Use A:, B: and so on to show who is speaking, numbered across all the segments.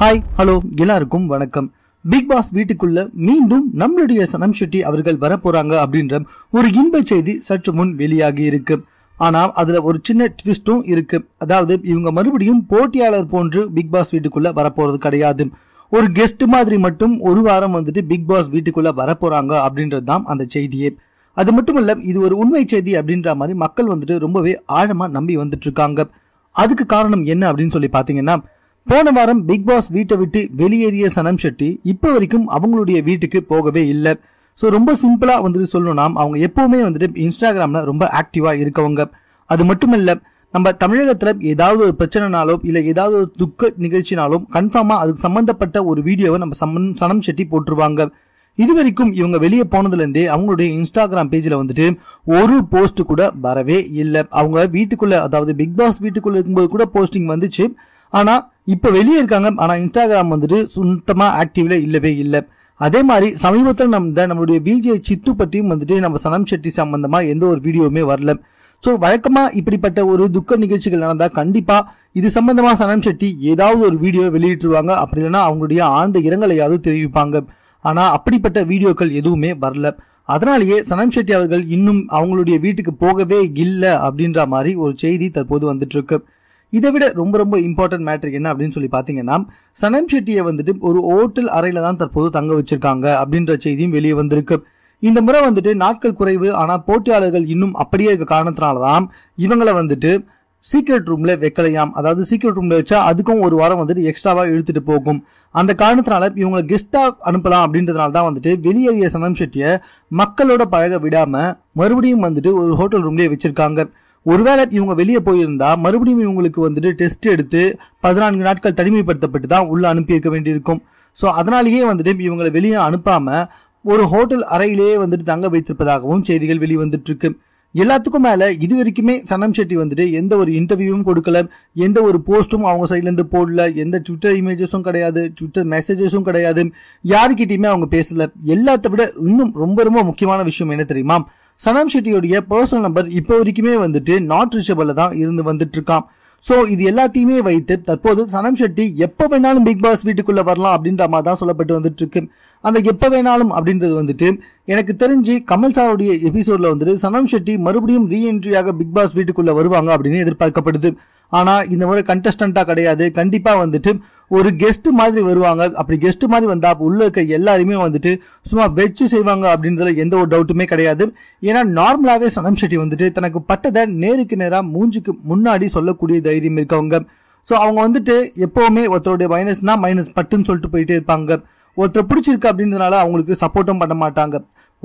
A: hi hello எல்லாருக்கும் வணக்கம் big pass வீட்டுக்குள்ள மீண்டும் நம்மளுடைய சனம் ஷெட்டி அவர்கள் வரப்போறாங்க அப்படின்ற ஒரு இன்ப செய்தி சற்று முன் வெளியாகி இருக்கு ஆனால் அதில் ஒரு சின்ன ட்விஸ்ட்டும் இருக்கு அதாவது இவங்க மறுபடியும் போட்டியாளர் போன்று பிக் பாஸ் வீட்டுக்குள்ள வரப்போறது கிடையாது ஒரு கெஸ்ட் மாதிரி மட்டும் ஒரு வாரம் வந்துட்டு பிக் பாஸ் வீட்டுக்குள்ள வரப்போறாங்க அப்படின்றது தான் அந்த செய்தியே அது மட்டும் இல்லை இது ஒரு உண்மை செய்தி அப்படின்ற மாதிரி மக்கள் வந்துட்டு ரொம்பவே ஆழமாக நம்பி வந்துட்டு இருக்காங்க அதுக்கு காரணம் என்ன அப்படின்னு சொல்லி பார்த்தீங்கன்னா போன வாரம் பிக் பாஸ் வீட்டை விட்டு வெளியேறிய சனம் ஷெட்டி இப்போ வரைக்கும் அவங்களுடைய வீட்டுக்கு போகவே இல்லை ஸோ ரொம்ப சிம்பிளாக வந்துட்டு சொல்லணும்னா அவங்க எப்போவுமே வந்துட்டு இன்ஸ்டாகிராமில் ரொம்ப ஆக்டிவாக இருக்கவங்க அது மட்டும் இல்லை நம்ம தமிழகத்தில் ஏதாவது ஒரு பிரச்சனைனாலோ இல்லை ஏதாவது ஒரு துக்க நிகழ்ச்சினாலும் கன்ஃபார்மாக அதுக்கு சம்மந்தப்பட்ட ஒரு வீடியோவை நம்ம சம்மன் சனம் செட்டி போட்டுருவாங்க இது வரைக்கும் இவங்க வெளியே போனதுலேருந்தே அவங்களுடைய இன்ஸ்டாகிராம் பேஜில் வந்துட்டு ஒரு போஸ்ட் கூட வரவே இல்லை அவங்க வீட்டுக்குள்ளே அதாவது பிக் பாஸ் வீட்டுக்குள்ளே இருக்கும்போது கூட போஸ்டிங் வந்துச்சு ஆனால் இப்போ வெளியே இருக்காங்க ஆனால் இன்ஸ்டாகிராம் வந்துட்டு சுத்தமாக ஆக்டிவில் இல்லவே இல்லை அதே மாதிரி சமீபத்தில் நம்ம நம்மளுடைய பிஜே சித்து பற்றியும் வந்துட்டு நம்ம சனம் செட்டி சம்பந்தமாக எந்த ஒரு வீடியோவுமே வரல ஸோ வழக்கமாக இப்படிப்பட்ட ஒரு துக்க நிகழ்ச்சிகள் நடந்தால் கண்டிப்பாக இது சம்பந்தமாக சனம் செட்டி ஏதாவது ஒரு வீடியோ வெளியிட்டுருவாங்க அப்படி இல்லைன்னா அவங்களுடைய ஆழ்ந்த இரங்கலையாவது தெரிவிப்பாங்க ஆனால் அப்படிப்பட்ட வீடியோக்கள் எதுவுமே வரல அதனாலேயே சனம் செட்டி அவர்கள் இன்னும் அவங்களுடைய வீட்டுக்கு போகவே இல்லை அப்படின்ற மாதிரி ஒரு செய்தி தற்போது வந்துட்டு இருக்கு இதை விட ரொம்ப ரொம்ப இம்பார்ட்டன்ட் மேட்ரு என்ன அப்படின்னு சொல்லி பார்த்தீங்கன்னா சனம் ஷெட்டியை வந்துட்டு ஒரு ஓட்டல் அறையில் தான் தற்போது தங்க வச்சிருக்காங்க அப்படின்ற செய்தியும் வெளியே வந்திருக்கு இந்த முறை வந்துட்டு நாட்கள் குறைவு ஆனால் போட்டியாளர்கள் இன்னும் அப்படியே இருக்க காரணத்தினால தான் இவங்களை வந்துட்டு சீக்ரெட் ரூம்ல வைக்கலையாம் அதாவது சீக்ரெட் ரூம்ல வச்சா அதுக்கும் ஒரு வாரம் வந்துட்டு எக்ஸ்ட்ராவா இழுத்துட்டு போகும் அந்த காரணத்தினால இவங்களை கெஸ்டா அனுப்பலாம் அப்படின்றதுனால தான் வந்துட்டு வெளியேறிய சனம் ஷெட்டியை மக்களோட பழக விடாம மறுபடியும் வந்துட்டு ஒரு ஹோட்டல் ரூம்லயே வச்சிருக்காங்க ஒருவேளை இவங்க வெளியே போயிருந்தா மறுபடியும் இவங்களுக்கு வந்துட்டு டெஸ்ட் எடுத்து பதினான்கு நாட்கள் தனிமைப்படுத்தப்பட்டு தான் உள்ளே அனுப்பியிருக்க வேண்டியிருக்கும் ஸோ அதனாலேயே வந்துட்டு இவங்களை வெளியே அனுப்பாமல் ஒரு ஹோட்டல் அறையிலேயே வந்துட்டு தங்க வைத்திருப்பதாகவும் செய்திகள் வெளிவந்துட்டு இருக்கு எல்லாத்துக்கும் மேலே இது வரைக்குமே சனம் ஷெட்டி வந்துட்டு எந்த ஒரு இன்டர்வியூவும் கொடுக்கல எந்த ஒரு போஸ்ட்டும் அவங்க சைட்லேருந்து போடல எந்த ட்விட்டர் இமேஜஸும் கிடையாது ட்விட்டர் மெசேஜஸும் கிடையாது யாருக்கிட்டையுமே அவங்க பேசல எல்லாத்த விட இன்னும் ரொம்ப ரொம்ப முக்கியமான விஷயம் என்ன தெரியுமா சனம் ஷெட்டியோடைய பர்சனல் நம்பர் இப்போ வரைக்குமே வந்துட்டு நாட் ரிஷபில் தான் இருந்து வந்துட்டு இருக்கான் ஸோ இது எல்லாத்தையுமே வைத்து தற்போது சனம் ஷெட்டி எப்போ வேணாலும் பிக் பாஸ் வீட்டுக்குள்ளே வரலாம் அப்படின்ற மாதிரி தான் சொல்லப்பட்டு வந்துட்டு இருக்கு அந்த எப்போ வேணாலும் அப்படின்றது வந்துட்டு எனக்கு தெரிஞ்சு கமல் சாருடைய எபிசோடில் வந்துட்டு சனம் ஷெட்டி மறுபடியும் ரீஎன்ட்ரியாக பிக் பாஸ் வீட்டுக்குள்ளே வருவாங்க அப்படின்னு எதிர்பார்க்கப்படுது ஆனால் இந்த முறை கண்டஸ்டண்ட்டாக கிடையாது கண்டிப்பாக வந்துட்டு ஒரு கெஸ்ட் மாதிரி வருவாங்க அப்படி கெஸ்ட் மாதிரி வந்தால் உள்ளே இருக்க எல்லாருமே வந்துட்டு சும்மா வெச்சு செய்வாங்க அப்படின்றதுல எந்த ஒரு டவுட்டுமே கிடையாது ஏன்னா நார்மலாகவே சனம் ஷெட்டி வந்துட்டு தனக்கு பட்டதை நேருக்கு நேராக மூஞ்சுக்கு முன்னாடி சொல்லக்கூடிய தைரியம் இருக்கவங்க ஸோ அவங்க வந்துட்டு எப்போவுமே ஒருத்தருடைய மைனஸ்னால் மைனஸ் பட்டுன்னு சொல்லிட்டு போயிட்டே இருப்பாங்க ஒருத்தர் பிடிச்சிருக்கு அப்படின்றதுனால அவங்களுக்கு சப்போர்ட்டும் பண்ண மாட்டாங்க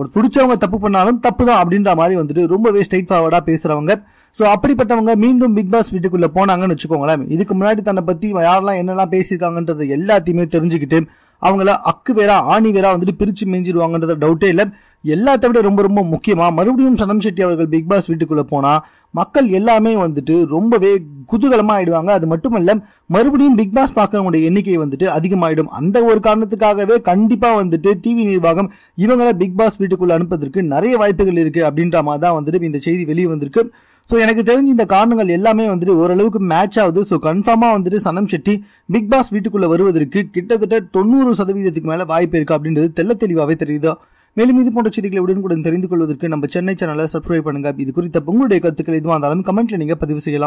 A: ஒரு பிடிச்சவங்க தப்பு பண்ணாலும் தப்பு தான் அப்படின்ற மாதிரி வந்துட்டு ரொம்பவே ஸ்ட்ரைட் ஃபார்வர்டாக பேசுகிறவங்க ஸோ அப்படிப்பட்டவங்க மீண்டும் பிக் பாஸ் வீட்டுக்குள்ளே போனாங்கன்னு வச்சுக்கோங்களேன் இதுக்கு முன்னாடி தன்னை பற்றி யாரெல்லாம் என்னெல்லாம் பேசியிருக்காங்கன்றது எல்லாத்தையுமே தெரிஞ்சுக்கிட்டு அவங்கள அக்கு வேற ஆணி வேற வந்துட்டு பிரித்து மேஞ்சிருவாங்கன்றது டவுட்டே இல்லை எல்லாத்த விட ரொம்ப ரொம்ப முக்கியமாக மறுபடியும் சனம் ஷெட்டி அவர்கள் பிக் பாஸ் வீட்டுக்குள்ளே போனால் மக்கள் எல்லாமே வந்துட்டு ரொம்பவே குதூகலமாக ஆயிடுவாங்க அது மட்டும் இல்லை மறுபடியும் பிக் பாஸ் பார்க்கறவங்களுடைய எண்ணிக்கை வந்துட்டு அதிகமாயிடும் அந்த ஒரு காரணத்துக்காகவே கண்டிப்பாக வந்துட்டு டிவி நிர்வாகம் இவங்களை பிக் பாஸ் வீட்டுக்குள்ளே அனுப்பதற்கு நிறைய வாய்ப்புகள் இருக்குது அப்படின்ற மாதிரி தான் வந்துட்டு இந்த செய்தி வெளியே வந்திருக்கு ஸோ எனக்கு தெரிஞ்சு இந்த காரணங்கள் எல்லாமே வந்துட்டு ஓரளவுக்கு மேட்ச் ஆகுது ஸோ கன்ஃபார்மாக வந்துட்டு சனம் செட்டி பிக் பாஸ் வீட்டுக்குள்ளே வருவதற்கு கிட்டத்தட்ட தொண்ணூறு சதவீதத்துக்கு மேலே வாய்ப்பு இருக்கா அப்படின்றது தெல்ல தெளிவாகவே தெரியுதா மேலும் இது போன்ற செய்திகளை உடனுக்குடன் தெரிந்து கொள்வதற்கு நம்ம சென்னை சேனலை சப்ஸ்கிரைப் பண்ணுங்கள் இது குறித்த உங்களுடைய கருத்துக்கள் எதுவாக இருந்தாலும் கமெண்ட்டில் நீங்கள் பதிவு செய்யலாம்